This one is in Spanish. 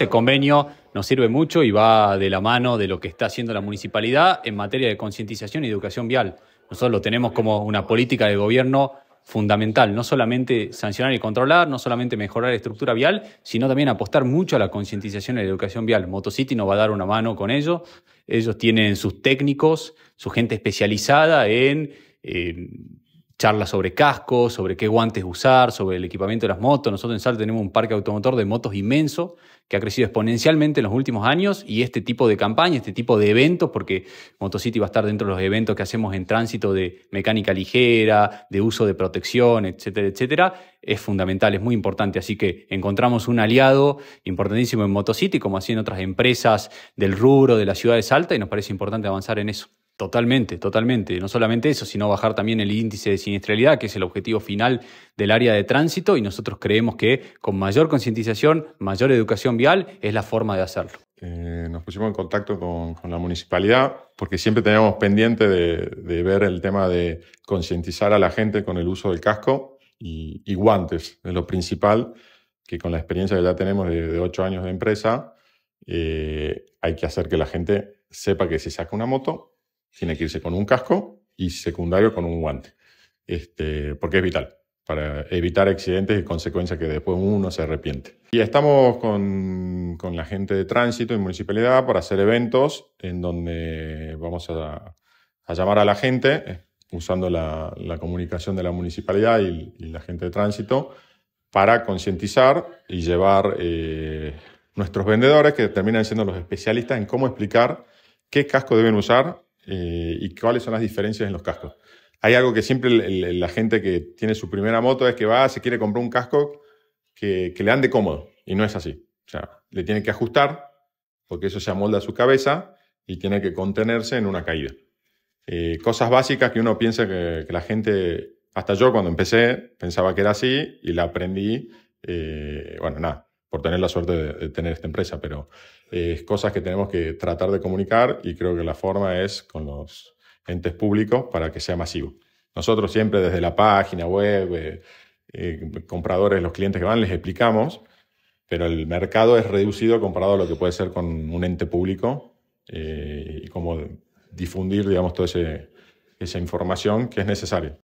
Este convenio nos sirve mucho y va de la mano de lo que está haciendo la municipalidad en materia de concientización y educación vial. Nosotros lo tenemos como una política de gobierno fundamental, no solamente sancionar y controlar, no solamente mejorar la estructura vial, sino también apostar mucho a la concientización y la educación vial. Motocity nos va a dar una mano con ello. Ellos tienen sus técnicos, su gente especializada en eh, charlas sobre cascos, sobre qué guantes usar, sobre el equipamiento de las motos. Nosotros en Salta tenemos un parque automotor de motos inmenso que ha crecido exponencialmente en los últimos años y este tipo de campaña, este tipo de eventos, porque Motocity va a estar dentro de los eventos que hacemos en tránsito de mecánica ligera, de uso de protección, etcétera, etcétera, es fundamental, es muy importante. Así que encontramos un aliado importantísimo en Motocity, como así en otras empresas del rubro de la ciudad de Salta, y nos parece importante avanzar en eso. Totalmente, totalmente. No solamente eso, sino bajar también el índice de siniestralidad, que es el objetivo final del área de tránsito, y nosotros creemos que con mayor concientización, mayor educación vial, es la forma de hacerlo. Eh, nos pusimos en contacto con, la municipalidad porque siempre teníamos pendiente de, ver el tema de concientizar a la gente con el uso del casco y, guantes. Es lo principal que con la experiencia que ya tenemos de, ocho años de empresa, eh, hay que hacer que la gente sepa que si saca una moto tiene que irse con un casco y secundario con un guante, este, porque es vital para evitar accidentes y consecuencias que después uno se arrepiente. Y estamos con, con la gente de tránsito y municipalidad para hacer eventos en donde vamos a, a llamar a la gente eh, usando la, comunicación de la municipalidad y, la gente de tránsito para concientizar y llevar eh, nuestros vendedores que terminan siendo los especialistas en cómo explicar qué casco deben usar eh, y cuáles son las diferencias en los cascos. Hay algo que siempre la gente que tiene su primera moto es que va, se quiere comprar un casco que, le ande cómodo y no es así. O sea, le tiene que ajustar porque eso se amolda a su cabeza y tiene que contenerse en una caída. Eh, cosas básicas que uno piensa que, la gente, hasta yo cuando empecé, pensaba que era así y la aprendí, eh, bueno, nada, por tener la suerte de, tener esta empresa, pero eh, es cosas que tenemos que tratar de comunicar y creo que la forma es con los entes públicos para que sea masivo. Nosotros siempre desde la página web, eh, eh, compradores, los clientes que van, les explicamos, pero el mercado es reducido comparado a lo que puede ser con un ente público y cómo difundir, digamos, toda esa información que es necesaria.